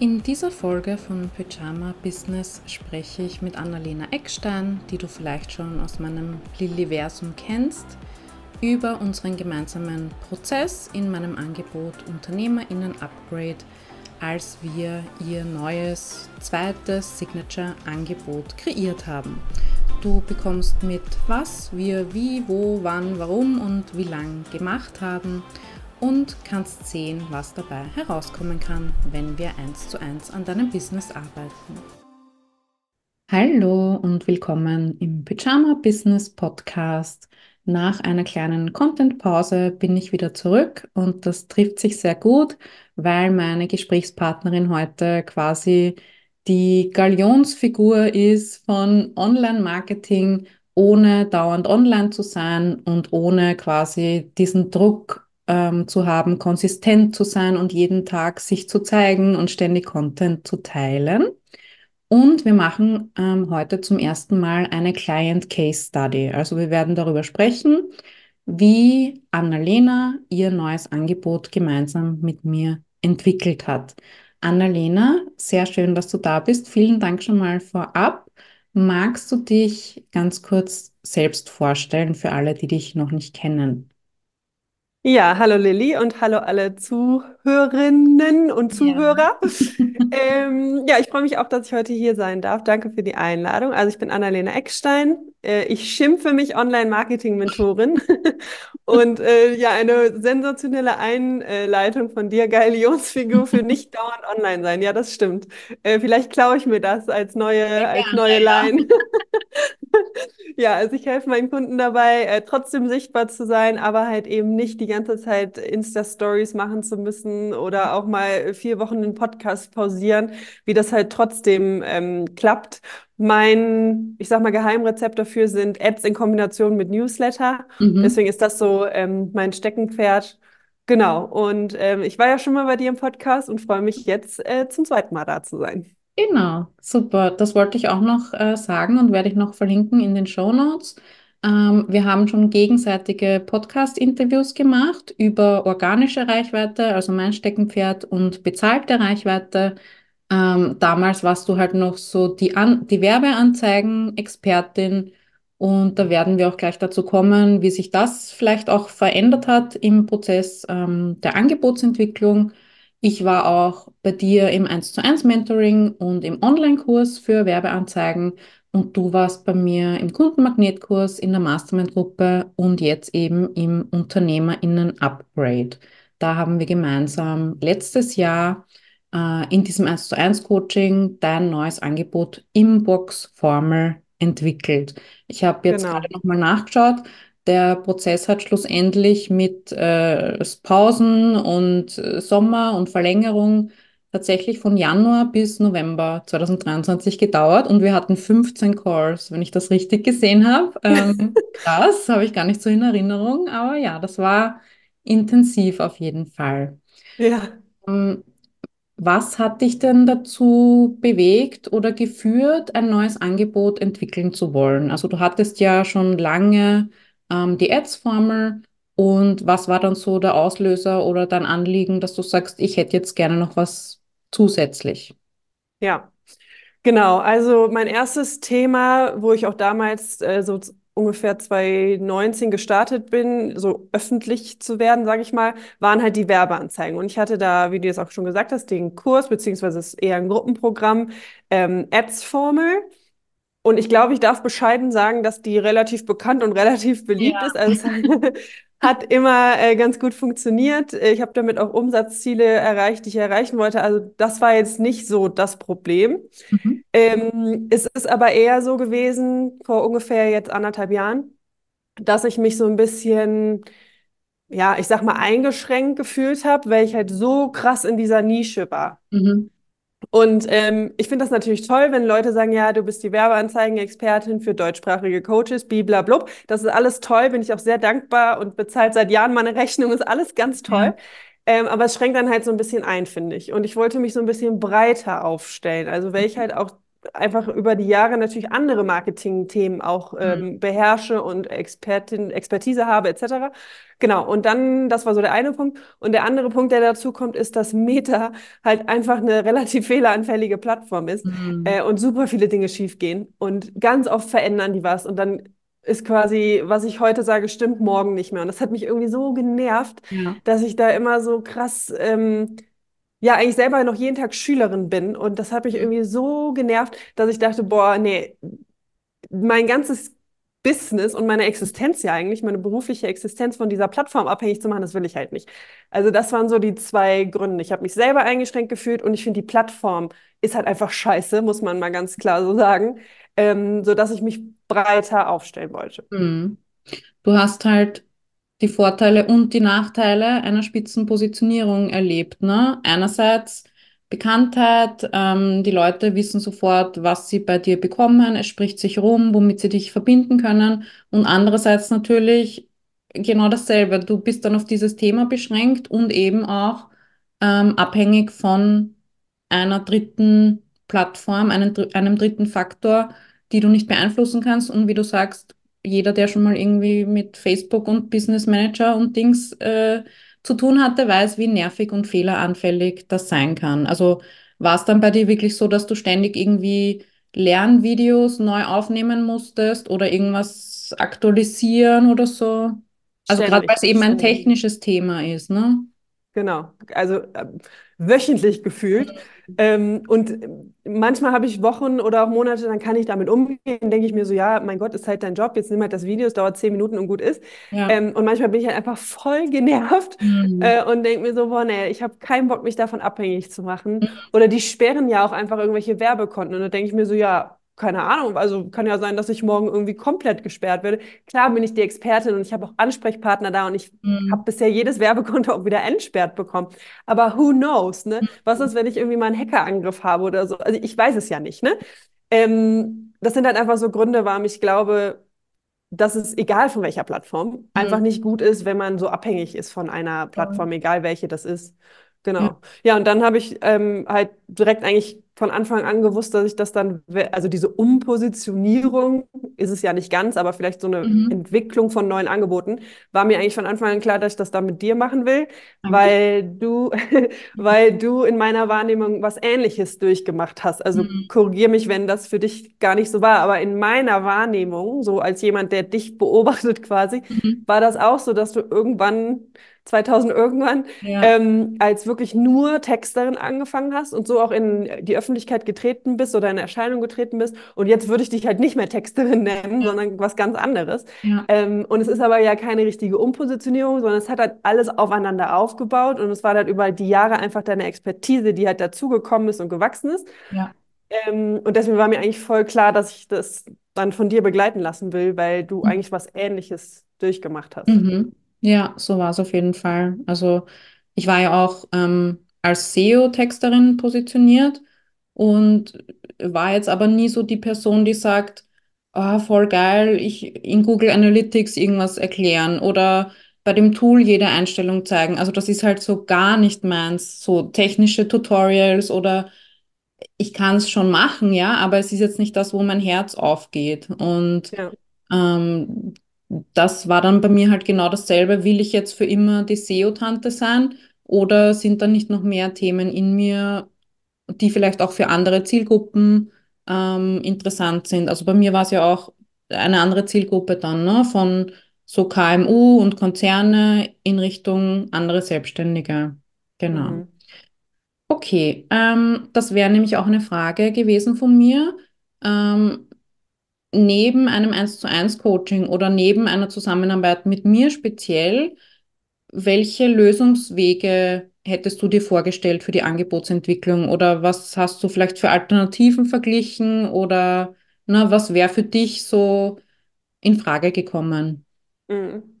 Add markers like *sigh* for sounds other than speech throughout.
In dieser Folge von Pyjama Business spreche ich mit Annalena Eckstein, die du vielleicht schon aus meinem Lilliversum kennst, über unseren gemeinsamen Prozess in meinem Angebot Unternehmerinnen Upgrade, als wir ihr neues zweites Signature Angebot kreiert haben. Du bekommst mit, was wir wie, wo, wann, warum und wie lang gemacht haben und kannst sehen, was dabei herauskommen kann, wenn wir eins zu eins an deinem Business arbeiten. Hallo und willkommen im Pyjama Business Podcast. Nach einer kleinen Content-Pause bin ich wieder zurück und das trifft sich sehr gut, weil meine Gesprächspartnerin heute quasi die Galionsfigur ist von Online-Marketing, ohne dauernd online zu sein und ohne quasi diesen Druck ähm, zu haben, konsistent zu sein und jeden Tag sich zu zeigen und ständig Content zu teilen. Und wir machen ähm, heute zum ersten Mal eine Client Case Study. Also wir werden darüber sprechen, wie Annalena ihr neues Angebot gemeinsam mit mir entwickelt hat. Annalena, sehr schön, dass du da bist. Vielen Dank schon mal vorab. Magst du dich ganz kurz selbst vorstellen für alle, die dich noch nicht kennen? Ja, hallo Lilly und hallo alle Zuhörerinnen und Zuhörer. Ja, *laughs* ähm, ja ich freue mich auch, dass ich heute hier sein darf. Danke für die Einladung. Also ich bin Annalena Eckstein. Äh, ich schimpfe mich Online-Marketing-Mentorin *laughs* und äh, ja, eine sensationelle Einleitung von dir, geile Jonsfigur für nicht *laughs* dauernd online sein. Ja, das stimmt. Äh, vielleicht klaue ich mir das als neue, ja, als neue ja, Line. *laughs* Ja, also ich helfe meinen Kunden dabei, äh, trotzdem sichtbar zu sein, aber halt eben nicht die ganze Zeit Insta-Stories machen zu müssen oder auch mal vier Wochen den Podcast pausieren, wie das halt trotzdem ähm, klappt. Mein, ich sag mal, Geheimrezept dafür sind Ads in Kombination mit Newsletter. Mhm. Deswegen ist das so ähm, mein Steckenpferd. Genau. Und ähm, ich war ja schon mal bei dir im Podcast und freue mich jetzt äh, zum zweiten Mal da zu sein. Genau, super. Das wollte ich auch noch äh, sagen und werde ich noch verlinken in den Show Notes. Ähm, wir haben schon gegenseitige Podcast-Interviews gemacht über organische Reichweite, also mein Steckenpferd und bezahlte Reichweite. Ähm, damals warst du halt noch so die, An die Werbeanzeigen-Expertin und da werden wir auch gleich dazu kommen, wie sich das vielleicht auch verändert hat im Prozess ähm, der Angebotsentwicklung. Ich war auch bei dir im 1 zu 1 Mentoring und im Online-Kurs für Werbeanzeigen und du warst bei mir im Kundenmagnetkurs, in der Mastermind-Gruppe und jetzt eben im UnternehmerInnen-Upgrade. Da haben wir gemeinsam letztes Jahr äh, in diesem 1 zu 1 Coaching dein neues Angebot Inbox Formel entwickelt. Ich habe jetzt genau. gerade nochmal nachgeschaut. Der Prozess hat schlussendlich mit äh, Pausen und äh, Sommer und Verlängerung tatsächlich von Januar bis November 2023 gedauert und wir hatten 15 Calls, wenn ich das richtig gesehen habe. Ähm, *laughs* krass, habe ich gar nicht so in Erinnerung, aber ja, das war intensiv auf jeden Fall. Ja. Ähm, was hat dich denn dazu bewegt oder geführt, ein neues Angebot entwickeln zu wollen? Also du hattest ja schon lange ähm, die Ads-Formel und was war dann so der Auslöser oder dein Anliegen, dass du sagst, ich hätte jetzt gerne noch was zusätzlich? Ja, genau. Also mein erstes Thema, wo ich auch damals äh, so ungefähr 2019 gestartet bin, so öffentlich zu werden, sage ich mal, waren halt die Werbeanzeigen. Und ich hatte da, wie du jetzt auch schon gesagt hast, den Kurs, beziehungsweise ist eher ein Gruppenprogramm, ähm, Ads-Formel. Und ich glaube, ich darf bescheiden sagen, dass die relativ bekannt und relativ beliebt ja. ist. Also *laughs* hat immer äh, ganz gut funktioniert. Ich habe damit auch Umsatzziele erreicht, die ich erreichen wollte. Also das war jetzt nicht so das Problem. Mhm. Ähm, es ist aber eher so gewesen, vor ungefähr jetzt anderthalb Jahren, dass ich mich so ein bisschen, ja, ich sag mal, eingeschränkt gefühlt habe, weil ich halt so krass in dieser Nische war. Mhm. Und ähm, ich finde das natürlich toll, wenn Leute sagen, ja, du bist die Werbeanzeigenexpertin für deutschsprachige Coaches, bliblablub. Das ist alles toll, bin ich auch sehr dankbar und bezahlt seit Jahren meine Rechnung, ist alles ganz toll. Mhm. Ähm, aber es schränkt dann halt so ein bisschen ein, finde ich. Und ich wollte mich so ein bisschen breiter aufstellen. Also weil ich mhm. halt auch einfach über die Jahre natürlich andere Marketing-Themen auch mhm. ähm, mhm. beherrsche und Expertin, Expertise habe etc. Genau, und dann, das war so der eine Punkt. Und der andere Punkt, der dazu kommt, ist, dass Meta halt einfach eine relativ fehleranfällige Plattform ist mhm. äh, und super viele Dinge schiefgehen und ganz oft verändern die was und dann ist quasi, was ich heute sage, stimmt morgen nicht mehr. Und das hat mich irgendwie so genervt, ja. dass ich da immer so krass... Ähm, ja eigentlich selber noch jeden Tag Schülerin bin. Und das hat mich mhm. irgendwie so genervt, dass ich dachte, boah, nee, mein ganzes Business und meine Existenz ja eigentlich, meine berufliche Existenz von dieser Plattform abhängig zu machen, das will ich halt nicht. Also das waren so die zwei Gründe. Ich habe mich selber eingeschränkt gefühlt und ich finde, die Plattform ist halt einfach scheiße, muss man mal ganz klar so sagen, ähm, sodass ich mich breiter aufstellen wollte. Mhm. Du hast halt die Vorteile und die Nachteile einer Spitzenpositionierung erlebt. Ne? Einerseits Bekanntheit, ähm, die Leute wissen sofort, was sie bei dir bekommen, es spricht sich rum, womit sie dich verbinden können und andererseits natürlich genau dasselbe, du bist dann auf dieses Thema beschränkt und eben auch ähm, abhängig von einer dritten Plattform, einem, einem dritten Faktor, die du nicht beeinflussen kannst und wie du sagst, jeder, der schon mal irgendwie mit Facebook und Business Manager und Dings äh, zu tun hatte, weiß, wie nervig und fehleranfällig das sein kann. Also war es dann bei dir wirklich so, dass du ständig irgendwie Lernvideos neu aufnehmen musstest oder irgendwas aktualisieren oder so? Also gerade weil es eben ein technisches Thema ist, ne? Genau, also äh, wöchentlich gefühlt. Mhm. Ähm, und manchmal habe ich Wochen oder auch Monate, dann kann ich damit umgehen, denke ich mir so, ja, mein Gott, ist halt dein Job, jetzt nimm halt das Video, es dauert zehn Minuten und gut ist. Ja. Ähm, und manchmal bin ich halt einfach voll genervt mhm. äh, und denke mir so, boah, nee, ich habe keinen Bock, mich davon abhängig zu machen. Mhm. Oder die sperren ja auch einfach irgendwelche Werbekonten und da denke ich mir so, ja, keine Ahnung, also kann ja sein, dass ich morgen irgendwie komplett gesperrt werde. Klar bin ich die Expertin und ich habe auch Ansprechpartner da und ich mhm. habe bisher jedes Werbekonto auch wieder entsperrt bekommen. Aber who knows, ne? Mhm. Was ist, wenn ich irgendwie mal einen Hackerangriff habe oder so? Also ich weiß es ja nicht, ne? Ähm, das sind halt einfach so Gründe, warum ich glaube, dass es egal von welcher Plattform mhm. einfach nicht gut ist, wenn man so abhängig ist von einer Plattform, mhm. egal welche das ist. Genau. Ja, und dann habe ich ähm, halt direkt eigentlich von Anfang an gewusst, dass ich das dann, also diese Umpositionierung ist es ja nicht ganz, aber vielleicht so eine mhm. Entwicklung von neuen Angeboten, war mir eigentlich von Anfang an klar, dass ich das dann mit dir machen will, okay. weil du, *laughs* weil du in meiner Wahrnehmung was Ähnliches durchgemacht hast. Also mhm. korrigier mich, wenn das für dich gar nicht so war, aber in meiner Wahrnehmung, so als jemand, der dich beobachtet quasi, mhm. war das auch so, dass du irgendwann 2000 irgendwann, ja. ähm, als wirklich nur Texterin angefangen hast und so auch in die Öffentlichkeit getreten bist oder in Erscheinung getreten bist. Und jetzt würde ich dich halt nicht mehr Texterin nennen, ja. sondern was ganz anderes. Ja. Ähm, und es ist aber ja keine richtige Umpositionierung, sondern es hat halt alles aufeinander aufgebaut und es war halt über die Jahre einfach deine Expertise, die halt dazugekommen ist und gewachsen ist. Ähm, und deswegen war mir eigentlich voll klar, dass ich das dann von dir begleiten lassen will, weil du mhm. eigentlich was Ähnliches durchgemacht hast. Mhm. Ja, so war es auf jeden Fall. Also ich war ja auch ähm, als SEO-Texterin positioniert und war jetzt aber nie so die Person, die sagt, ah, voll geil, ich in Google Analytics irgendwas erklären oder bei dem Tool jede Einstellung zeigen. Also das ist halt so gar nicht meins, so technische Tutorials oder ich kann es schon machen, ja, aber es ist jetzt nicht das, wo mein Herz aufgeht. Und ja. ähm, das war dann bei mir halt genau dasselbe. Will ich jetzt für immer die SEO-Tante sein oder sind da nicht noch mehr Themen in mir, die vielleicht auch für andere Zielgruppen ähm, interessant sind? Also bei mir war es ja auch eine andere Zielgruppe dann, ne? von so KMU und Konzerne in Richtung andere Selbstständige. Genau. Mhm. Okay, ähm, das wäre nämlich auch eine Frage gewesen von mir. Ähm, neben einem 1 zu 1 Coaching oder neben einer Zusammenarbeit mit mir speziell, welche Lösungswege hättest du dir vorgestellt für die Angebotsentwicklung oder was hast du vielleicht für Alternativen verglichen oder na, was wäre für dich so in Frage gekommen? Mhm.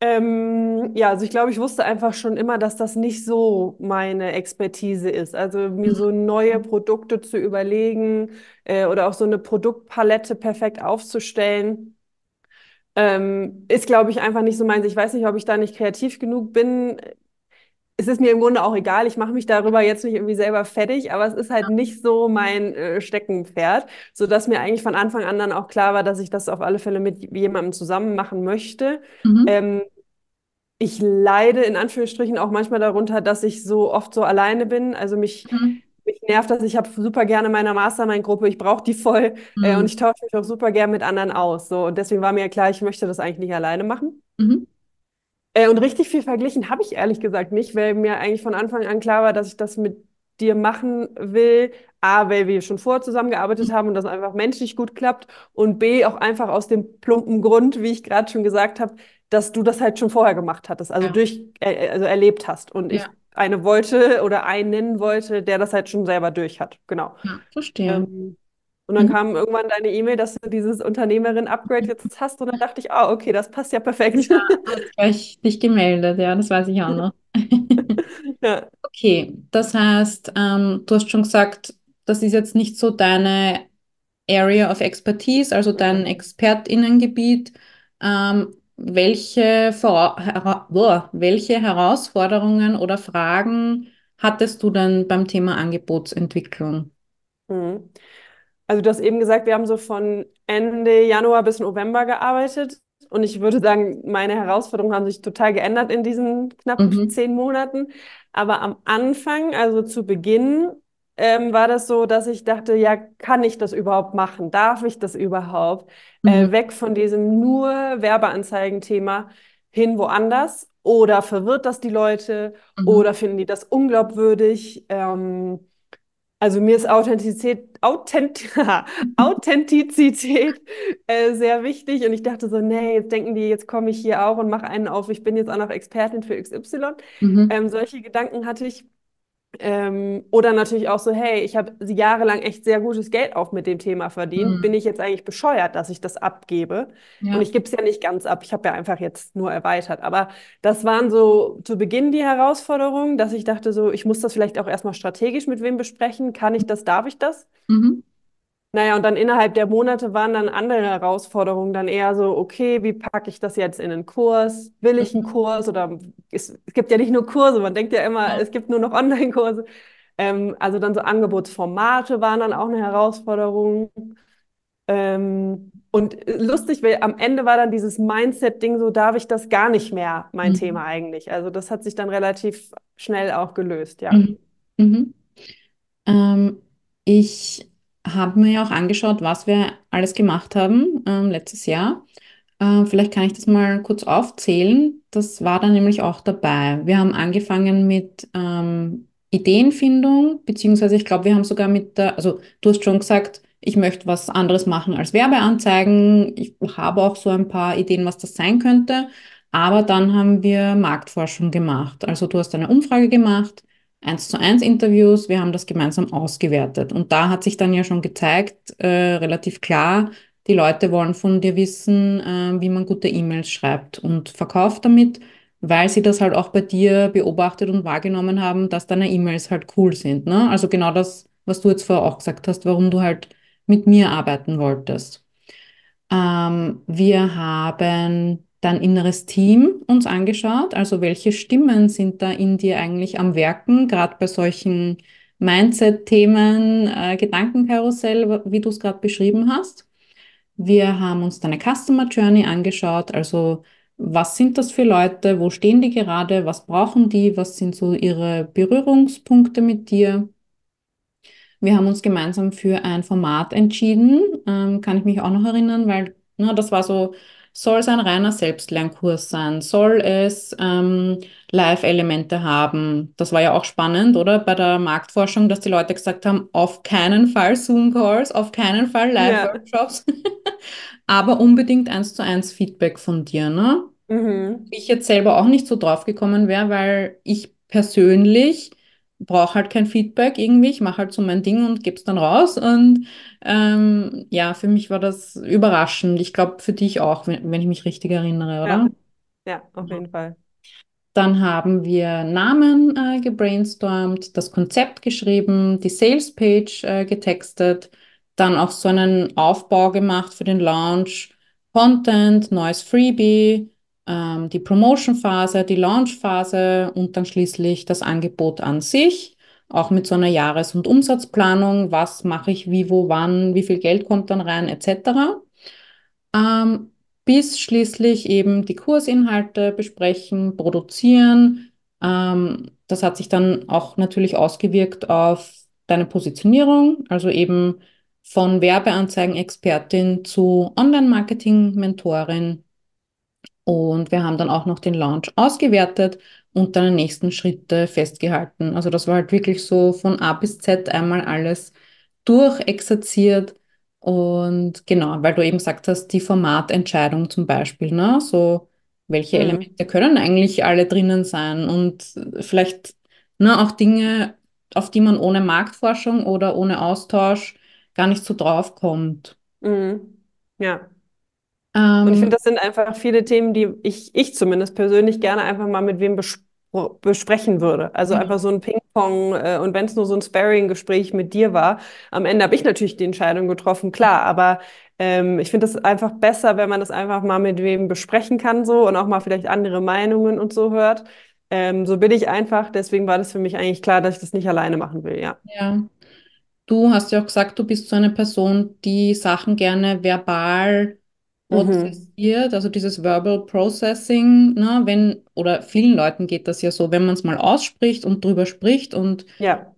Ähm, ja, also ich glaube, ich wusste einfach schon immer, dass das nicht so meine Expertise ist. Also mir so mhm. neue Produkte zu überlegen äh, oder auch so eine Produktpalette perfekt aufzustellen, ähm, ist, glaube ich, einfach nicht so meins. Ich weiß nicht, ob ich da nicht kreativ genug bin es ist mir im Grunde auch egal, ich mache mich darüber jetzt nicht irgendwie selber fertig, aber es ist halt nicht so mein äh, Steckenpferd, sodass mir eigentlich von Anfang an dann auch klar war, dass ich das auf alle Fälle mit jemandem zusammen machen möchte. Mhm. Ähm, ich leide in Anführungsstrichen auch manchmal darunter, dass ich so oft so alleine bin. Also mich, mhm. mich nervt das. Ich habe super gerne meine Mastermind-Gruppe, ich brauche die voll äh, mhm. äh, und ich tausche mich auch super gerne mit anderen aus. So. Und deswegen war mir klar, ich möchte das eigentlich nicht alleine machen. Mhm. Äh, und richtig viel verglichen habe ich ehrlich gesagt nicht, weil mir eigentlich von Anfang an klar war, dass ich das mit dir machen will. A, weil wir schon vorher zusammengearbeitet haben und das einfach menschlich gut klappt. Und B, auch einfach aus dem plumpen Grund, wie ich gerade schon gesagt habe, dass du das halt schon vorher gemacht hattest, also ja. durch, äh, also erlebt hast. Und ja. ich eine wollte oder einen nennen wollte, der das halt schon selber durch hat. Genau. Ja, verstehe. Ähm, und dann mhm. kam irgendwann deine E-Mail, dass du dieses Unternehmerin-Upgrade jetzt hast. Und dann dachte ich, oh, okay, das passt ja perfekt. Ja, habe ich dich gemeldet, ja, das weiß ich auch noch. *laughs* *laughs* ja. Okay, das heißt, ähm, du hast schon gesagt, das ist jetzt nicht so deine Area of Expertise, also dein mhm. ExpertInnengebiet. Ähm, welche, Vor welche Herausforderungen oder Fragen hattest du denn beim Thema Angebotsentwicklung? Mhm also du hast eben gesagt, wir haben so von Ende Januar bis November gearbeitet. Und ich würde sagen, meine Herausforderungen haben sich total geändert in diesen knapp mhm. zehn Monaten. Aber am Anfang, also zu Beginn, ähm, war das so, dass ich dachte, ja, kann ich das überhaupt machen? Darf ich das überhaupt? Äh, mhm. Äh, weg von diesem nur Werbeanzeigenthema hin woanders. Oder verwirrt das die Leute? Mhm. Oder finden die das unglaubwürdig? Ähm, also mir ist Authentizität, Authent *laughs* Authentizität äh, sehr wichtig und ich dachte so, nee, jetzt denken die, jetzt komme ich hier auch und mache einen auf, ich bin jetzt auch noch Expertin für XY. Mhm. Ähm, solche Gedanken hatte ich ähm, oder natürlich auch so, hey, ich habe jahrelang echt sehr gutes Geld auch mit dem Thema verdient. Mhm. Bin ich jetzt eigentlich bescheuert, dass ich das abgebe? Ja. Und ich gebe es ja nicht ganz ab. Ich habe ja einfach jetzt nur erweitert. Aber das waren so zu Beginn die Herausforderungen, dass ich dachte so, ich muss das vielleicht auch erstmal strategisch mit wem besprechen. Kann ich das? Darf ich das? Mhm. Naja, und dann innerhalb der Monate waren dann andere Herausforderungen, dann eher so, okay, wie packe ich das jetzt in einen Kurs? Will ich einen mhm. Kurs? Oder es, es gibt ja nicht nur Kurse, man denkt ja immer, es gibt nur noch *laughs* Online-Kurse. Ähm, also dann so Angebotsformate waren dann auch eine Herausforderung. Ähm, und lustig, weil am Ende war dann dieses Mindset-Ding, so darf ich das gar nicht mehr, mein mhm. Thema eigentlich. Also das hat sich dann relativ schnell auch gelöst, ja. Mhm. Mhm. Ähm, ich haben wir ja auch angeschaut, was wir alles gemacht haben ähm, letztes Jahr. Äh, vielleicht kann ich das mal kurz aufzählen. Das war dann nämlich auch dabei. Wir haben angefangen mit ähm, Ideenfindung, beziehungsweise ich glaube, wir haben sogar mit der, also du hast schon gesagt, ich möchte was anderes machen als Werbeanzeigen. Ich habe auch so ein paar Ideen, was das sein könnte. Aber dann haben wir Marktforschung gemacht. Also du hast eine Umfrage gemacht eins zu eins Interviews. Wir haben das gemeinsam ausgewertet. Und da hat sich dann ja schon gezeigt, äh, relativ klar, die Leute wollen von dir wissen, äh, wie man gute E-Mails schreibt und verkauft damit, weil sie das halt auch bei dir beobachtet und wahrgenommen haben, dass deine E-Mails halt cool sind. Ne? Also genau das, was du jetzt vorher auch gesagt hast, warum du halt mit mir arbeiten wolltest. Ähm, wir haben dein inneres Team uns angeschaut, also welche Stimmen sind da in dir eigentlich am Werken, gerade bei solchen Mindset-Themen, äh, Gedankenkarussell, wie du es gerade beschrieben hast. Wir haben uns deine Customer Journey angeschaut, also was sind das für Leute, wo stehen die gerade, was brauchen die, was sind so ihre Berührungspunkte mit dir. Wir haben uns gemeinsam für ein Format entschieden, ähm, kann ich mich auch noch erinnern, weil na, das war so soll es ein reiner Selbstlernkurs sein? Soll es ähm, Live-Elemente haben? Das war ja auch spannend, oder? Bei der Marktforschung, dass die Leute gesagt haben, auf keinen Fall Zoom-Calls, auf keinen Fall Live-Workshops, ja. *laughs* aber unbedingt eins zu eins Feedback von dir, ne? Mhm. Ich jetzt selber auch nicht so drauf gekommen wäre, weil ich persönlich brauche halt kein Feedback irgendwie, ich mache halt so mein Ding und gebe es dann raus. Und ähm, ja, für mich war das überraschend. Ich glaube, für dich auch, wenn, wenn, ich mich richtig erinnere, oder? Ja, ja auf jeden Fall. Dann haben wir Namen äh, gebrainstormt, das Konzept geschrieben, die Salespage äh, getextet, dann auch so einen Aufbau gemacht für den Launch, Content, neues Freebie, ähm, die Promotion-Phase, die Launch-Phase und dann schließlich das Angebot an sich, auch mit so einer Jahres- und Umsatzplanung, was mache ich, wie, wo, wann, wie viel Geld kommt dann rein, etc. Ähm, bis schließlich eben die Kursinhalte besprechen, produzieren. Ähm, das hat sich dann auch natürlich ausgewirkt auf deine Positionierung, also eben von Werbeanzeigen-Expertin zu Online-Marketing-Mentorin und wir haben dann auch noch den Launch ausgewertet und dann nächsten Schritte festgehalten. Also das war halt wirklich so von A bis Z einmal alles durchexerziert. Und genau, weil du eben gesagt hast, die Formatentscheidung zum Beispiel, ne? So, welche mhm. Elemente können eigentlich alle drinnen sein und vielleicht ne, auch Dinge, auf die man ohne Marktforschung oder ohne Austausch gar nicht so drauf kommt. Mhm. Ja, ähm, und ich ähm, finde, das sind einfach viele Themen, die ich, ich zumindest persönlich gerne einfach mal mit wem bespreche besprechen würde. Also mhm. einfach so ein Ping-Pong äh, und wenn es nur so ein Sparring-Gespräch mit dir war, am Ende habe ich natürlich die Entscheidung getroffen, klar, aber ähm, ich finde das einfach besser, wenn man das einfach mal mit wem besprechen kann so und auch mal vielleicht andere Meinungen und so hört. Ähm, so bin ich einfach, deswegen war das für mich eigentlich klar, dass ich das nicht alleine machen will, ja. Ja. Du hast ja auch gesagt, du bist so eine Person, die Sachen gerne verbal prozessiert, mhm. also dieses Verbal Processing, ne, wenn, oder vielen Leuten geht das ja so, wenn man es mal ausspricht und drüber spricht und ja.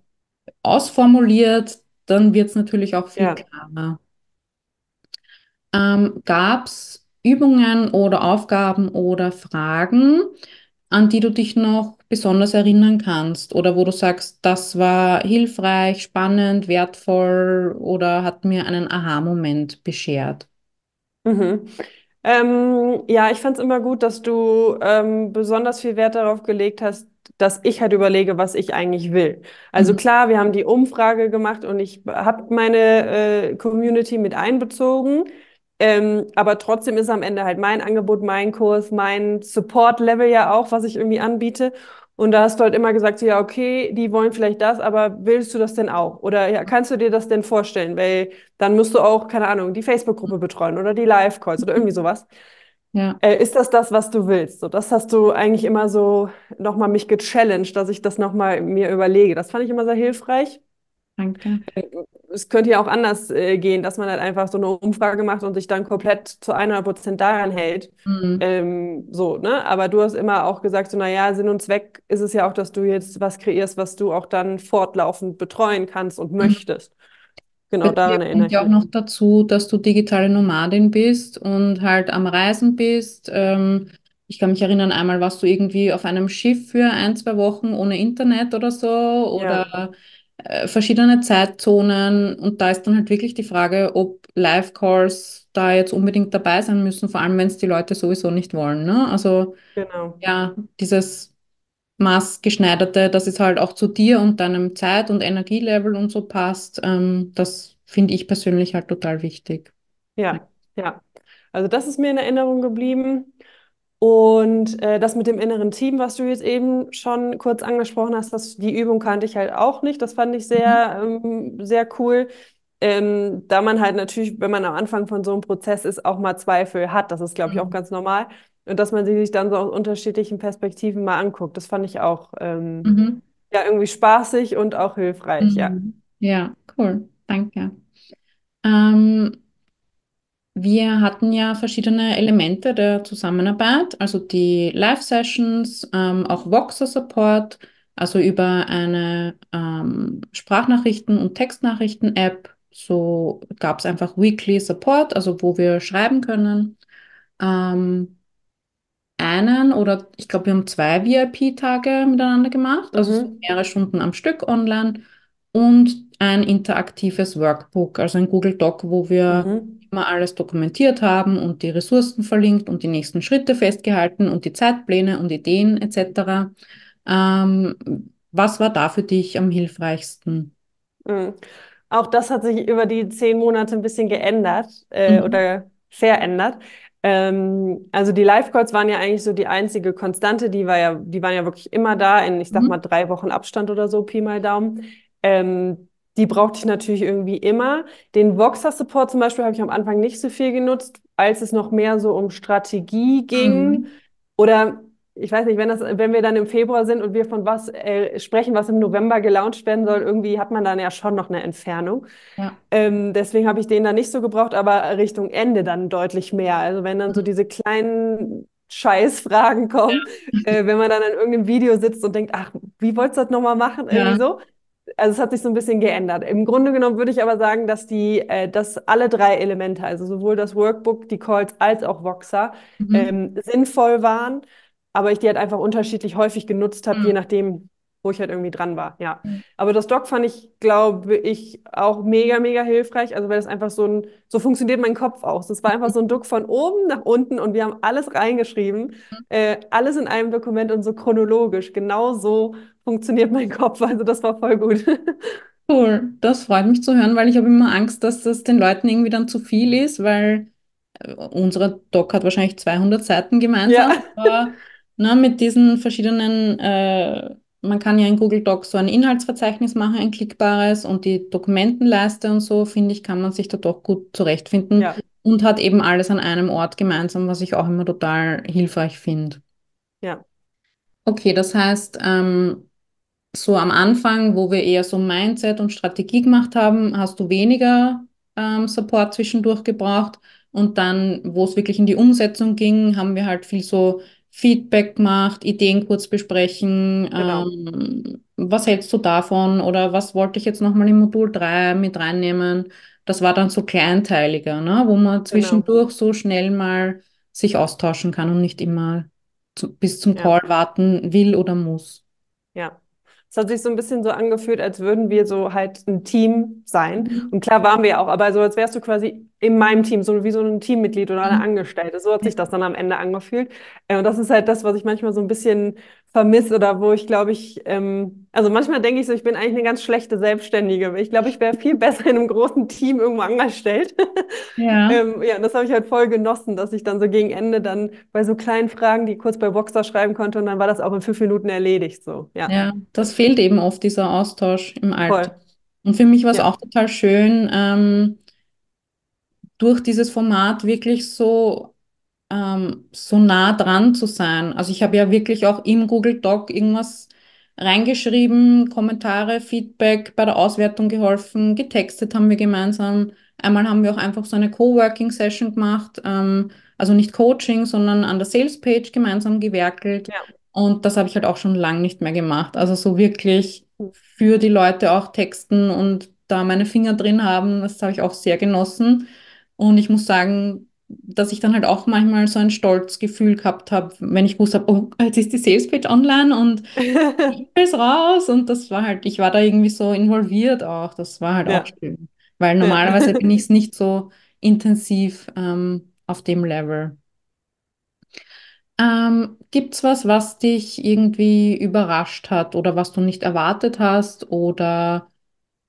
ausformuliert, dann wird es natürlich auch viel ja. klarer. Ähm, Gab es Übungen oder Aufgaben oder Fragen, an die du dich noch besonders erinnern kannst oder wo du sagst, das war hilfreich, spannend, wertvoll oder hat mir einen Aha-Moment beschert? Mhm. Ähm, ja, ich fand es immer gut, dass du ähm, besonders viel Wert darauf gelegt hast, dass ich halt überlege, was ich eigentlich will. Also mhm. klar, wir haben die Umfrage gemacht und ich habe meine äh, Community mit einbezogen. Ähm, aber trotzdem ist am Ende halt mein Angebot, mein Kurs, mein Support-Level ja auch, was ich irgendwie anbiete. Und da hast du halt immer gesagt, so, ja, okay, die wollen vielleicht das, aber willst du das denn auch? Oder ja, kannst du dir das denn vorstellen? Weil dann musst du auch, keine Ahnung, die Facebook-Gruppe betreuen oder die Live-Calls oder irgendwie sowas. Ja. Äh, ist das das, was du willst? So, das hast du eigentlich immer so nochmal mich gechallenged, dass ich das nochmal mir überlege. Das fand ich immer sehr hilfreich. Danke. Äh, es könnte ja auch anders äh, gehen, dass man halt einfach so eine Umfrage macht und sich dann komplett zu 100 Prozent daran hält. Mhm. Ähm, so, ne? Aber du hast immer auch gesagt, so, naja, Sinn und Zweck ist es ja auch, dass du jetzt was kreierst, was du auch dann fortlaufend betreuen kannst und mhm. möchtest. Genau, Bei daran erinnere ich. mich. auch noch dazu, dass du digitale Nomadin bist und halt am Reisen bist. Ähm, ich kann mich erinnern, einmal warst du irgendwie auf einem Schiff für ein, zwei Wochen ohne Internet oder so oder. Ja äh, verschiedene Zeitzonen und da ist dann halt wirklich die Frage, ob Live-Calls da jetzt unbedingt dabei sein müssen, vor allem wenn es die Leute sowieso nicht wollen. Ne? Also genau. ja, dieses maßgeschneiderte, dass es halt auch zu dir und deinem Zeit- und Energielevel und so passt, ähm, das finde ich persönlich halt total wichtig. Ja, ja. Also das ist mir in Erinnerung geblieben. Und äh, das mit dem inneren Team, was du jetzt eben schon kurz angesprochen hast, das, die Übung kannte ich halt auch nicht. Das fand ich sehr, mhm. ähm, sehr cool. Ähm, da man halt natürlich, wenn man am Anfang von so einem Prozess ist, auch mal Zweifel hat. Das ist, glaube ich, auch mhm. ganz normal. Und dass man sie sich dann so aus unterschiedlichen Perspektiven mal anguckt. Das fand ich auch ähm, mhm. ja irgendwie spaßig und auch hilfreich, mhm. ja. Ja, cool. Danke. Ähm, wir hatten ja verschiedene Elemente der Zusammenarbeit, also die Live-Sessions, ähm, auch Voxer-Support, also über eine ähm, Sprachnachrichten- und Textnachrichten-App. So gab es einfach Weekly Support, also wo wir schreiben können. Ähm, einen oder ich glaube, wir haben zwei VIP-Tage miteinander gemacht, also mhm. mehrere Stunden am Stück online und ein interaktives Workbook, also ein Google Doc, wo wir mhm immer alles dokumentiert haben und die Ressourcen verlinkt und die nächsten Schritte festgehalten und die Zeitpläne und Ideen etc. Ähm, was war da für dich am hilfreichsten? Hm. Auch das hat sich über die zehn Monate ein bisschen geändert äh, mhm. oder verändert. Ähm, also die Live-Calls waren ja eigentlich so die einzige Konstante, die war ja, die waren ja wirklich immer da in, ich sag mhm. mal, drei Wochen Abstand oder so, Pi mal Daumen. Ähm, die brauchte ich natürlich irgendwie immer. Den Voxer-Support zum Beispiel habe ich am Anfang nicht so viel genutzt, als es noch mehr so um Strategie ging. Mhm. Oder ich weiß nicht, wenn, das, wenn wir dann im Februar sind und wir von was äh, sprechen, was im November gelauncht werden soll, irgendwie hat man dann ja schon noch eine Entfernung. Ja. Ähm, deswegen habe ich den dann nicht so gebraucht, aber Richtung Ende dann deutlich mehr. Also wenn dann so diese kleinen Scheißfragen kommen, ja. äh, wenn man dann in irgendeinem Video sitzt und denkt, ach, wie wolltest du das nochmal machen? Ja. Irgendwie so also es hat sich so ein bisschen geändert. Im Grunde genommen würde ich aber sagen, dass die, äh, dass alle drei Elemente, also sowohl das Workbook, die Calls als auch Voxer, mhm. ähm, sinnvoll waren, aber ich die halt einfach unterschiedlich häufig genutzt habe, mhm. je nachdem, wo ich halt irgendwie dran war, ja. Mhm. Aber das Doc fand ich, glaube ich, auch mega, mega hilfreich. Also weil es einfach so ein, so funktioniert mein Kopf auch. Das war einfach so ein Duck von oben nach unten und wir haben alles reingeschrieben, mhm. äh, alles in einem Dokument und so chronologisch. Genau so funktioniert mein Kopf. Also das war voll gut. *laughs* Cool, das freut mich zu hören, weil ich habe immer Angst, dass das den Leuten irgendwie dann zu viel ist, weil äh, unsere Doc hat wahrscheinlich 200 Seiten gemeinsam. Ja. Aber, na, ne, mit diesen verschiedenen äh, man kann ja in Google Docs so ein Inhaltsverzeichnis machen, ein klickbares und die Dokumentenleiste und so, finde ich, kann man sich da doch gut zurechtfinden ja. und hat eben alles an einem Ort gemeinsam, was ich auch immer total hilfreich finde. Ja. Okay, das heißt, ähm, so am Anfang, wo wir eher so Mindset und Strategie gemacht haben, hast du weniger ähm, Support zwischendurch gebraucht und dann, wo es wirklich in die Umsetzung ging, haben wir halt viel so Feedback macht, Ideen kurz besprechen. Genau. Ähm, was hältst du davon oder was wollte ich jetzt nochmal im Modul 3 mit reinnehmen? Das war dann so kleinteiliger, ne? wo man genau. zwischendurch genau. so schnell mal sich austauschen kann und nicht immer zu, bis zum ja. Call warten will oder muss. Ja, hat sich so ein bisschen so angefühlt, als würden wir so halt ein Team sein. Und klar waren wir auch, aber so als wärst du quasi in meinem Team, so wie so ein Teammitglied oder eine mhm. Angestellte. So hat sich das dann am Ende angefühlt. Äh, und das ist halt das, was ich manchmal so ein bisschen vermisse oder wo ich glaube ich, ähm, also manchmal denke ich so, ich bin eigentlich eine ganz schlechte Selbstständige. Ich glaube, ich wäre viel besser in einem großen Team irgendwo angestellt. *laughs* Ja, ähm, ja das habe ich halt voll genossen, dass ich dann so gegen Ende dann bei so kleinen Fragen, die kurz bei Boxer schreiben konnte und dann war das auch in fünf Minuten erledigt. So, ja. ja das fehlt eben oft, dieser Austausch im Alltag. Voll. Und für mich war es ja. auch total schön, ähm, durch dieses Format wirklich so ähm, so nah dran zu sein. Also ich habe ja wirklich auch im Google Doc irgendwas reingeschrieben, Kommentare, Feedback, bei der Auswertung geholfen, getextet haben wir gemeinsam. Einmal haben wir auch einfach so eine Coworking-Session gemacht, ähm, also nicht Coaching, sondern an der Sales-Page gemeinsam gewerkelt. Ja. Und das habe ich halt auch schon lange nicht mehr gemacht. Also so wirklich für die Leute auch texten und da meine Finger drin haben, das habe ich auch sehr genossen. Und ich muss sagen, dass ich dann halt auch manchmal so ein Stolzgefühl gehabt habe, wenn ich gewusst habe, oh, jetzt ist die Salespage online und *laughs* ich es raus. Und das war halt, ich war da irgendwie so involviert auch. Das war halt ja. auch schön. Weil normalerweise bin ich es *laughs* nicht so intensiv ähm, auf dem Level. Ähm, Gibt es was, was dich irgendwie überrascht hat oder was du nicht erwartet hast oder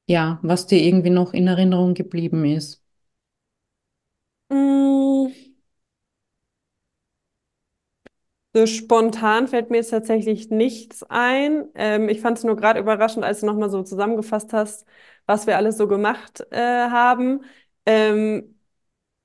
ja, was dir irgendwie noch in Erinnerung geblieben ist? Mm. So spontan fällt mir jetzt tatsächlich nichts ein. Ähm, ich fand es nur gerade überraschend, als du nochmal so zusammengefasst hast, was wir alles so gemacht äh, haben. Ähm,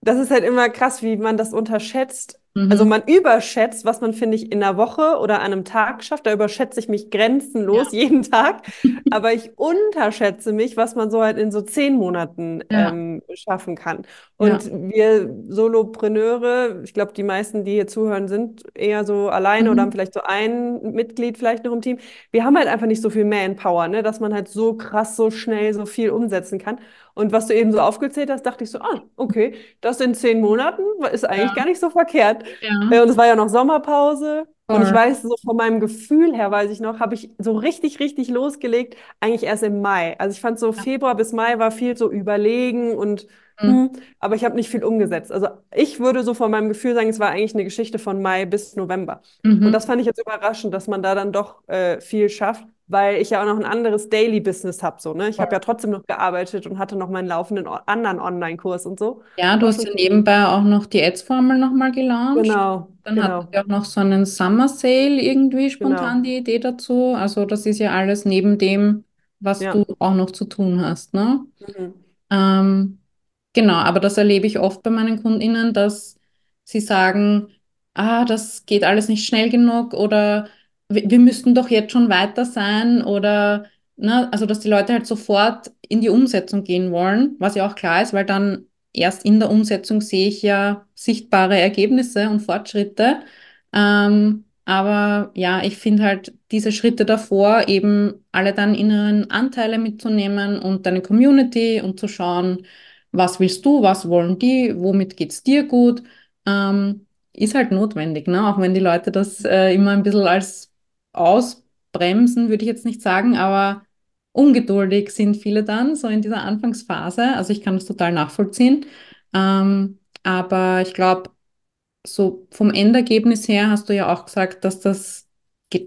das ist halt immer krass, wie man das unterschätzt, Mhm. Also man überschätzt, was man, finde ich, in einer Woche oder an einem Tag schafft. Da überschätze ich mich grenzenlos ja. jeden Tag. *laughs* Aber ich unterschätze mich, was man so halt in so zehn Monaten ja. ähm, schaffen kann. Und ja. wir Solopreneure, ich glaube, die meisten, die hier zuhören, sind eher so alleine mhm. oder haben vielleicht so ein Mitglied vielleicht noch im Team. Wir haben halt einfach nicht so viel Manpower, ne, dass man halt so krass, so schnell, so viel umsetzen kann. Und was du eben so aufgezählt hast, dachte ich so, ah, okay, das in zehn Monaten ist eigentlich ja. gar nicht so verkehrt. Ja. Äh, und es war ja noch Sommerpause. Cool. Und ich weiß, so von meinem Gefühl her, weiß ich noch, habe ich so richtig, richtig losgelegt, eigentlich erst im Mai. Also ich fand so Februar bis Mai war viel so überlegen und Mhm. Hm, aber ich habe nicht viel umgesetzt. Also ich würde so von meinem Gefühl sagen, es war eigentlich eine Geschichte von Mai bis November. Mhm. Und das fand ich jetzt überraschend, dass man da dann doch äh, viel schafft weil ich ja auch noch ein anderes Daily Business habe. So, ne? Ich habe ja trotzdem noch gearbeitet und hatte noch meinen laufenden anderen Online-Kurs und so. Ja, du hast also ja nebenbei auch noch die Ads-Formel nochmal gelauncht. Genau. Dann genau. hatten wir auch noch so einen Summer Sale irgendwie spontan genau. die Idee dazu. Also das ist ja alles neben dem, was ja. du auch noch zu tun hast. Ne? Mhm. Ähm, genau, aber das erlebe ich oft bei meinen KundInnen, dass sie sagen, ah, das geht alles nicht schnell genug oder wir, müssten doch jetzt schon weiter sein oder ne, also dass die Leute halt sofort in die Umsetzung gehen wollen, was ja auch klar ist, weil dann erst in der Umsetzung sehe ich ja sichtbare Ergebnisse und Fortschritte. Ähm, aber ja, ich finde halt diese Schritte davor, eben alle dann inneren Anteile mitzunehmen und deine Community und zu schauen, was willst du, was wollen die, womit geht es dir gut, ähm, ist halt notwendig, ne? auch wenn die Leute das äh, immer ein bisschen als ausbremsen, würde ich jetzt nicht sagen, aber ungeduldig sind viele dann, so in dieser Anfangsphase. Also ich kann das total nachvollziehen. Ähm, aber ich glaube, so vom Endergebnis her hast du ja auch gesagt, dass das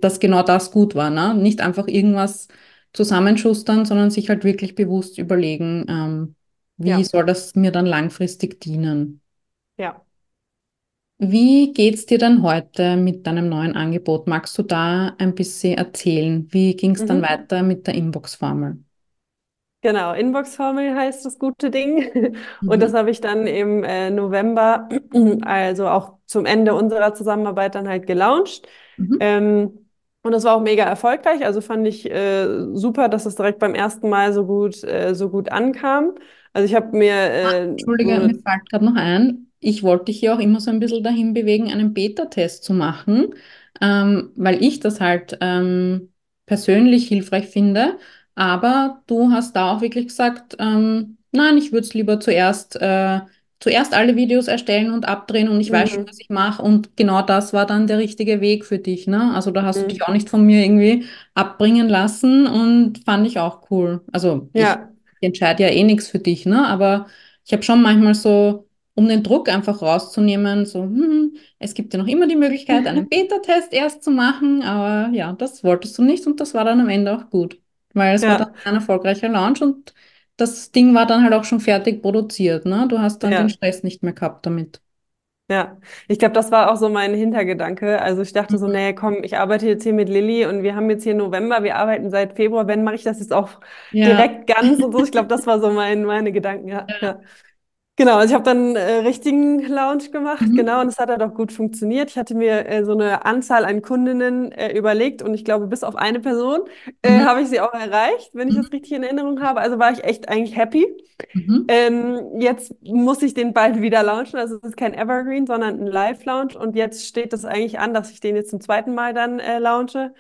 dass genau das gut war. Ne? Nicht einfach irgendwas zusammenschustern, sondern sich halt wirklich bewusst überlegen, ähm, wie ja. soll das mir dann langfristig dienen. Ja, wie geht's dir dann heute mit deinem neuen Angebot? Magst du da ein bisschen erzählen? Wie ging es mhm. dann weiter mit der Inbox-Formel? Genau, Inbox-Formel heißt das gute Ding. Mhm. *laughs* Und das mhm. habe ich dann im äh, November, *clears throat* also auch zum Ende unserer Zusammenarbeit, dann halt gelauncht. Mhm. Ähm, und das war auch mega erfolgreich. Also fand ich äh, super, dass es das direkt beim ersten Mal so gut, äh, so gut ankam. Also ich habe mir. Ah, äh, ah, Entschuldige, mir fällt gerade noch ein ich wollte dich ja auch immer so ein bisschen dahin bewegen, einen Beta-Test zu machen, ähm, weil ich das halt ähm, persönlich hilfreich finde. Aber du hast da auch wirklich gesagt, ähm, nein, ich würde es lieber zuerst, äh, zuerst alle Videos erstellen und abdrehen und ich mhm. weiß schon, mhm. was ich mache. Und genau das war dann der richtige Weg für dich. Ne? Also da hast mhm. du dich mhm. auch nicht von mir irgendwie abbringen lassen und fand ich auch cool. Also ja. ich, ich entscheide ja eh nichts für dich, ne? aber ich habe schon manchmal so um den Druck einfach rauszunehmen, so, hm, es gibt ja noch immer die Möglichkeit, einen mhm. Beta-Test erst zu machen, aber ja, das wolltest du nicht und das war dann am Ende auch gut, weil es ja. war dann ein erfolgreicher Launch und das Ding war dann halt auch schon fertig produziert, ne? Du hast dann ja. den Stress nicht mehr gehabt damit. Ja, ich glaube, das war auch so mein Hintergedanke. Also ich dachte mhm. so, naja, komm, ich arbeite jetzt hier mit Lilly und wir haben jetzt hier November, wir arbeiten seit Februar, wenn mache ich das jetzt auch ja. direkt ganz und so. Ich glaube, das war so mein, *laughs* meine Gedanken, ja. ja. Genau, also ich habe dann äh, richtigen Lounge gemacht, mhm. genau, und es hat halt auch gut funktioniert. Ich hatte mir äh, so eine Anzahl an Kundinnen äh, überlegt und ich glaube, bis auf eine Person äh, mhm. habe ich sie auch erreicht, wenn ich mhm. das richtig in Erinnerung habe. Also war ich echt eigentlich happy. Mhm. Ähm, jetzt muss ich den bald wieder launchen. Also es ist kein Evergreen, sondern ein Live-Launch. Und jetzt steht das eigentlich an, dass ich den jetzt zum zweiten Mal dann äh, launche.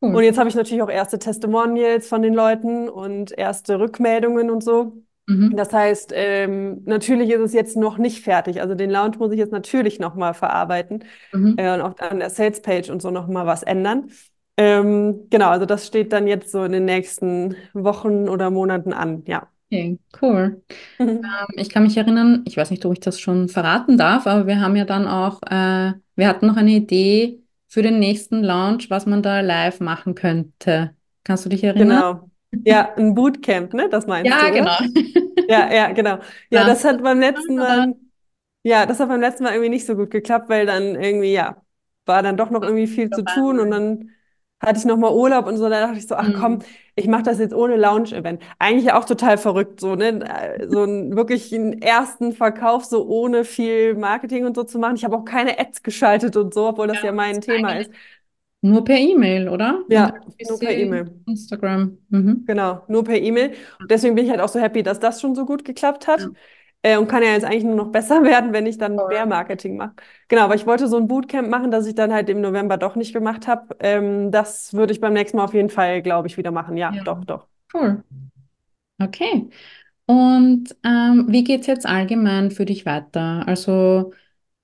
Und jetzt habe ich natürlich auch erste Testimonials von den Leuten und erste Rückmeldungen und so. Mhm. Das heißt, ähm, natürlich ist es jetzt noch nicht fertig. Also den Launch muss ich jetzt natürlich nochmal verarbeiten mhm. äh, und auch an der Sales-Page und so nochmal was ändern. Ähm, genau, also das steht dann jetzt so in den nächsten Wochen oder Monaten an, ja. Okay, cool. Mhm. Ähm, ich kann mich erinnern, ich weiß nicht, ob ich das schon verraten darf, aber wir haben ja dann auch, äh, wir hatten noch eine Idee für den nächsten Launch, was man da live machen könnte. Kannst du dich erinnern? Genau. Ja, ein Bootcamp, ne? Das meinst ja, du? Ja, genau. Ja, ja, genau. Ja, ja, das hat beim letzten Mal, ja, das hat beim letzten Mal irgendwie nicht so gut geklappt, weil dann irgendwie, ja, war dann doch noch irgendwie viel zu tun und dann hatte ich nochmal Urlaub und so, da dachte ich so, ach mhm. komm, ich mache das jetzt ohne Lounge-Event. Eigentlich auch total verrückt, so, ne? So einen wirklich einen ersten Verkauf so ohne viel Marketing und so zu machen. Ich habe auch keine Ads geschaltet und so, obwohl das ja, ja mein Thema ist. Nur per E-Mail, oder? Ja, nur per E-Mail. Instagram. Mhm. Genau, nur per E-Mail. deswegen bin ich halt auch so happy, dass das schon so gut geklappt hat. Ja. Äh, und kann ja jetzt eigentlich nur noch besser *laughs* werden, wenn ich dann mehr Marketing mache. Genau, aber ich wollte so ein Bootcamp machen, das ich dann halt im November doch nicht gemacht habe. Ähm, das würde ich beim nächsten Mal auf jeden Fall, glaube ich, wieder machen. Ja, ja, doch, doch. Cool. Okay. Und ähm, wie geht es jetzt allgemein für dich weiter? Also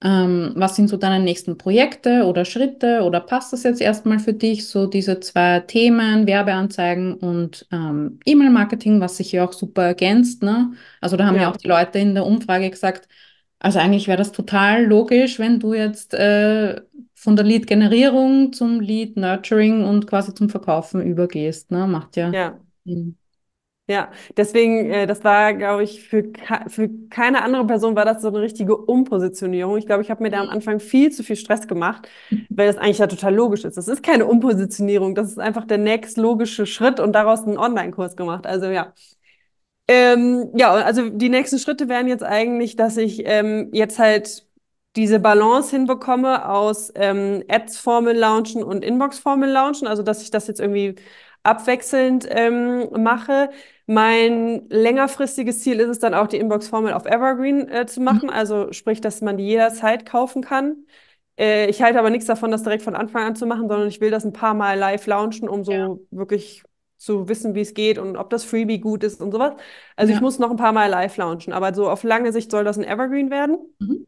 ähm, was sind so deine nächsten Projekte oder Schritte oder passt das jetzt erstmal für dich? So diese zwei Themen, Werbeanzeigen und ähm, E-Mail-Marketing, was sich ja auch super ergänzt. Ne? Also da haben ja. ja auch die Leute in der Umfrage gesagt, also eigentlich wäre das total logisch, wenn du jetzt äh, von der Lead-Generierung zum Lead-Nurturing und quasi zum Verkaufen übergehst. Ne? Macht ja, ja. Sinn. Ja, deswegen, äh, das war, glaube ich, für, für keine andere Person war das so eine richtige Umpositionierung. Ich glaube, ich habe mir da am mhm. Anfang viel zu viel Stress gemacht, weil das eigentlich ja total logisch ist. Das ist keine Umpositionierung, das ist einfach der nächstlogische Schritt und daraus einen Online-Kurs gemacht. Also ja. Ähm, ja, also die nächsten Schritte wären jetzt eigentlich, dass ich ähm, jetzt halt diese Balance hinbekomme aus ähm, Ads-Formel launchen und Inbox-Formel launchen, also dass ich das jetzt irgendwie abwechselnd ähm, mache mein längerfristiges Ziel ist es dann auch, die Inbox-Formel auf Evergreen äh, zu mhm. machen, mhm. also sprich, dass man die jederzeit kaufen kann. Äh, ich halte aber nichts davon, das direkt von Anfang an zu machen, sondern ich will das ein paar Mal live launchen, um so ja. wirklich zu wissen, wie es geht und ob das Freebie gut ist und sowas. Also ja. ich muss noch ein paar Mal live launchen, aber so auf lange Sicht soll das ein Evergreen werden, mhm.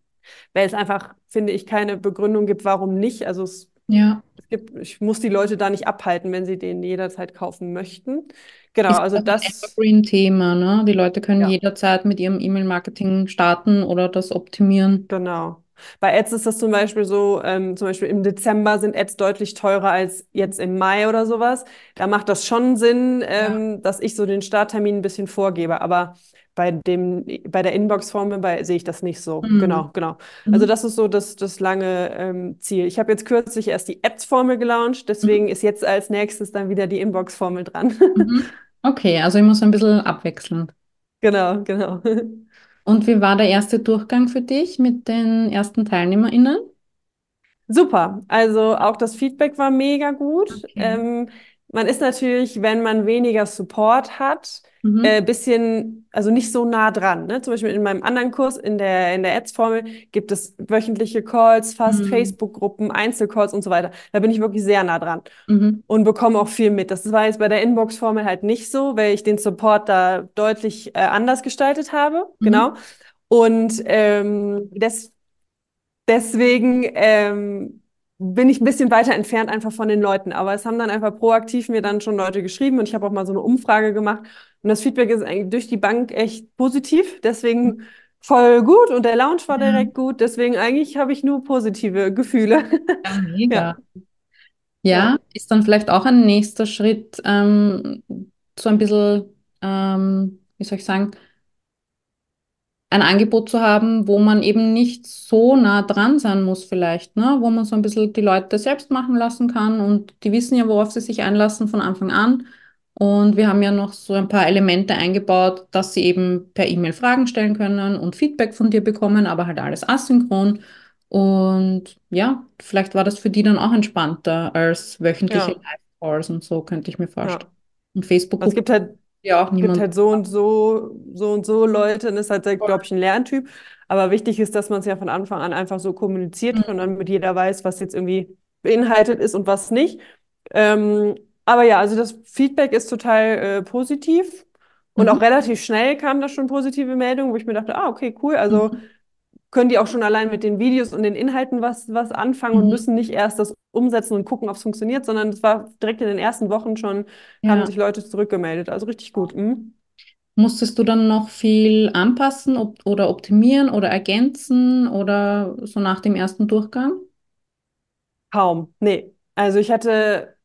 weil es einfach, finde ich, keine Begründung gibt, warum nicht. Also es ja. Es gibt, ich muss die Leute da nicht abhalten, wenn sie den jederzeit kaufen möchten. Genau, ist also das. Das ist Ein Evergreen-Thema, ne? Die Leute können ja. jederzeit mit ihrem E-Mail-Marketing starten oder das optimieren. Genau. Bei Ads ist das zum Beispiel so, ähm, zum Beispiel im Dezember sind Ads deutlich teurer als jetzt im Mai oder sowas. Da macht das schon Sinn, ähm, ja. dass ich so den Starttermin ein bisschen vorgebe. Aber bei dem, bei der Inbox-Formel sehe ich das nicht so. Mhm. Genau, genau. Mhm. Also das ist so das, das lange ähm, Ziel. Ich habe jetzt kürzlich erst die Apps-Formel gelauncht, deswegen mhm. ist jetzt als nächstes dann wieder die Inbox-Formel dran. Mhm. Okay, also ich muss ein bisschen abwechseln. Genau, genau. Und wie war der erste Durchgang für dich mit den ersten TeilnehmerInnen? Super. Also auch das Feedback war mega gut. Okay. Ähm, man ist natürlich, wenn man weniger Support hat, mhm. äh, bisschen, also nicht so nah dran. Ne? Zum Beispiel in meinem anderen Kurs, in der, in der Ads-Formel, gibt es wöchentliche Calls, fast mhm. Facebook-Gruppen, Einzelcalls und so weiter. Da bin ich wirklich sehr nah dran mhm. und bekomme auch viel mit. Das war jetzt bei der Inbox-Formel halt nicht so, weil ich den Support da deutlich äh, anders gestaltet habe. Mhm. Genau. Und ähm, des, deswegen ähm, bin ich ein bisschen weiter entfernt einfach von den Leuten. Aber es haben dann einfach proaktiv mir dann schon Leute geschrieben und ich habe auch mal so eine Umfrage gemacht und das Feedback ist eigentlich durch die Bank echt positiv. Deswegen voll gut und der Lounge war ja. Mhm. direkt gut. Deswegen eigentlich habe ich nur positive Gefühle. *laughs* Ja, mega. Ja. ja. ist dann vielleicht auch ein nächster Schritt, ähm, so ein bisschen, ähm, wie soll ich sagen, ein Angebot zu haben, wo man eben nicht so nah dran sein muss vielleicht, ne? wo man so ein bisschen die Leute selbst machen lassen kann und die wissen ja, worauf sie sich einlassen von Anfang an. Und wir haben ja noch so ein paar Elemente eingebaut, dass sie eben per E-Mail Fragen stellen können und Feedback von dir bekommen, aber halt alles asynchron. Und ja, vielleicht war das für die dann auch entspannter als wöchentliche ja. Live-Calls und so, könnte ich mir vorstellen. Ja. Und Facebook. Also es gibt halt, ja auch niemand. gibt halt so und so, so und so Leute und ist halt, glaube ich, ein Lerntyp. Aber wichtig ist, dass man es ja von Anfang an einfach so kommuniziert mhm. und dann mit jeder weiß, was jetzt irgendwie beinhaltet ist und was nicht. Ähm, aber ja, also das Feedback ist total äh, positiv. Und mhm. auch relativ schnell kamen da schon positive Meldungen, wo ich mir dachte, ah, okay, cool. Also mhm. können die auch schon allein mit den Videos und den Inhalten was, was anfangen mhm. und müssen nicht erst das umsetzen und gucken, ob es funktioniert, sondern es war direkt in den ersten Wochen schon, ja. haben sich Leute zurückgemeldet. Also richtig gut. Mhm. Musstest du dann noch viel anpassen ob, oder optimieren oder ergänzen oder so nach dem ersten Durchgang? Kaum, nee. Also ich hatte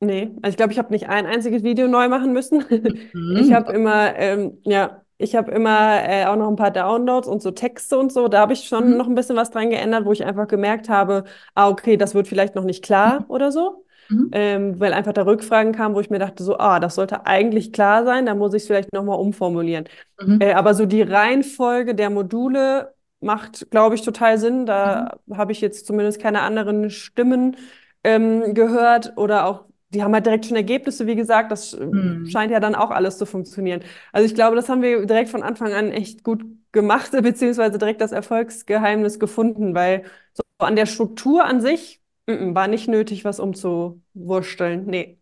Nee, also ich glaube, ich habe nicht ein einziges Video neu machen müssen. *laughs* Mhm. Ich habe immer, ähm, ja, ich habe immer äh, auch noch ein paar Downloads und so Texte und so. Da habe ich schon mhm. noch ein bisschen was dran geändert, wo ich einfach gemerkt habe, ah, okay, das wird vielleicht noch nicht klar mhm. oder so. Mhm. Ähm, weil einfach da Rückfragen kamen, wo ich mir dachte, so, ah, das sollte eigentlich klar sein, da muss ich es vielleicht nochmal umformulieren. Mhm. Äh, aber so die Reihenfolge der Module macht, glaube ich, total Sinn. Da mhm. habe ich jetzt zumindest keine anderen Stimmen ähm, gehört oder auch die haben halt direkt schon Ergebnisse, wie gesagt, das hm. scheint ja dann auch alles zu funktionieren. Also ich glaube, das haben wir direkt von Anfang an echt gut gemacht, *laughs* beziehungsweise direkt das Erfolgsgeheimnis gefunden, weil so an der Struktur an sich m mm, -m, mm, war nicht nötig, was umzuwursteln. Nee.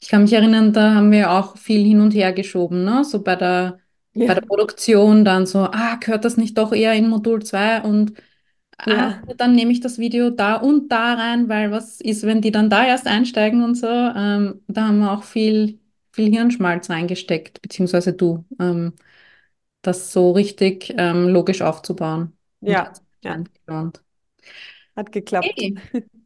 Ich kann mich erinnern, da haben wir auch viel hin und her geschoben, ne? So bei der, ja. bei der Produktion dann so, ah, gehört das nicht doch eher in Modul 2 und ja. ah, dann nehme ich das Video da und da rein, weil was ist, wenn die dann da erst einsteigen und so. Ähm, da haben wir auch viel, viel Hirnschmalz reingesteckt, beziehungsweise du, ähm, das so richtig ähm, logisch aufzubauen. Ja. ja. Gelernt. Hat geklappt. Okay.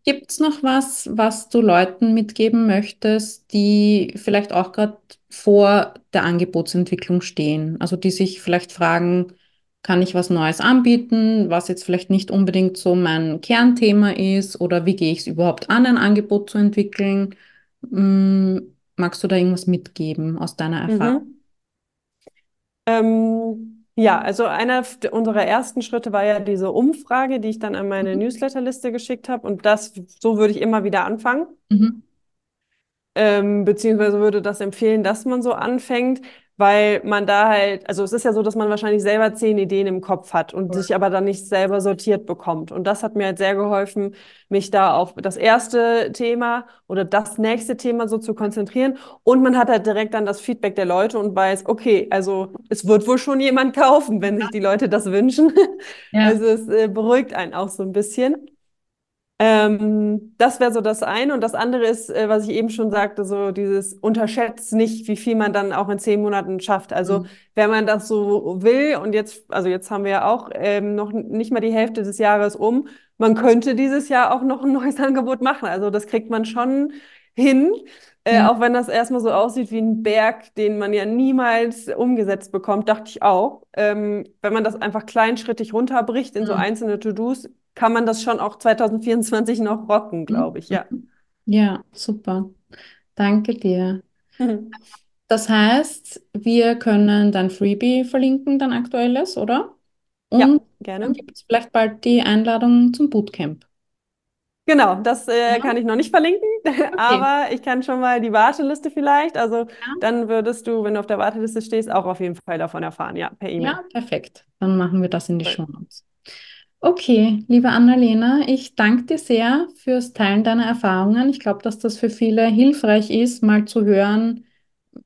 Gibt es noch was, was du Leuten mitgeben möchtest, die vielleicht auch gerade vor der Angebotsentwicklung stehen? Also die sich vielleicht fragen, kann ich was Neues anbieten, was jetzt vielleicht nicht unbedingt so mein Kernthema ist oder wie gehe ich es überhaupt an, ein Angebot zu entwickeln. Hm, magst du da irgendwas mitgeben aus deiner mhm. Erfahrung? Mhm. Ähm, ja, also einer unserer ersten Schritte war ja diese Umfrage, die ich dann an meine mhm. Newsletterliste geschickt habe und das, so würde ich immer wieder anfangen. Mhm. Ähm, beziehungsweise würde das empfehlen, dass man so anfängt weil man da halt, also es ist ja so, dass man wahrscheinlich selber zehn Ideen im Kopf hat und sich aber dann nicht selber sortiert bekommt. Und das hat mir halt sehr geholfen, mich da auf das erste Thema oder das nächste Thema so zu konzentrieren. Und man hat halt direkt dann das Feedback der Leute und weiß, okay, also es wird wohl schon jemand kaufen, wenn sich die Leute das wünschen. Ja. Also es äh, beruhigt einen auch so ein bisschen. Ähm, das wäre so das eine. Und das andere ist, äh, was ich eben schon sagte, so dieses unterschätzt nicht, wie viel man dann auch in zehn Monaten schafft. Also mhm. wenn man das so will und jetzt, also jetzt haben wir ja auch ähm, noch nicht mal die Hälfte des Jahres um, man könnte dieses Jahr auch noch ein neues *laughs* Angebot machen. Also das kriegt man schon hin. Äh, mhm. Auch wenn das erstmal so aussieht wie ein Berg, den man ja niemals umgesetzt bekommt, dachte ich auch. Ähm, wenn man das einfach kleinschrittig runterbricht in mhm. so einzelne To-Dos, kann man das schon auch 2024 noch rocken, glaube ich, ja. *laughs* Ja, super. Danke dir. *laughs* Das heißt, wir können dann Freebie verlinken, dann aktuelles, oder? Und ja, gerne. gibt es vielleicht bald die Einladung zum Bootcamp. Genau, das äh, ja. kann ich noch nicht verlinken, *laughs* okay. aber ich kann schon mal die Warteliste vielleicht. Also ja. dann würdest du, wenn du auf der Warteliste stehst, auch auf jeden Fall davon erfahren, ja, per E-Mail. Ja, perfekt. Dann machen wir das in die cool. Show Notes. Okay, liebe Annalena, ich danke dir sehr fürs Teilen deiner Erfahrungen. Ich glaube, dass das für viele hilfreich ist, mal zu hören,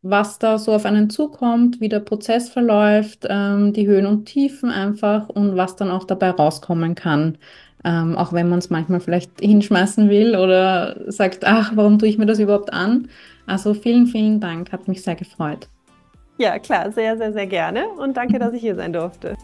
was da so auf einen zukommt, wie der Prozess verläuft, ähm, die Höhen und Tiefen einfach und was dann auch dabei rauskommen kann. Ähm, auch wenn man es manchmal vielleicht hinschmeißen will oder sagt, ach, warum tue ich mir das überhaupt an? Also vielen, vielen Dank, hat mich sehr gefreut. Ja, klar, sehr, sehr, sehr gerne und danke, *laughs* dass ich hier sein durfte.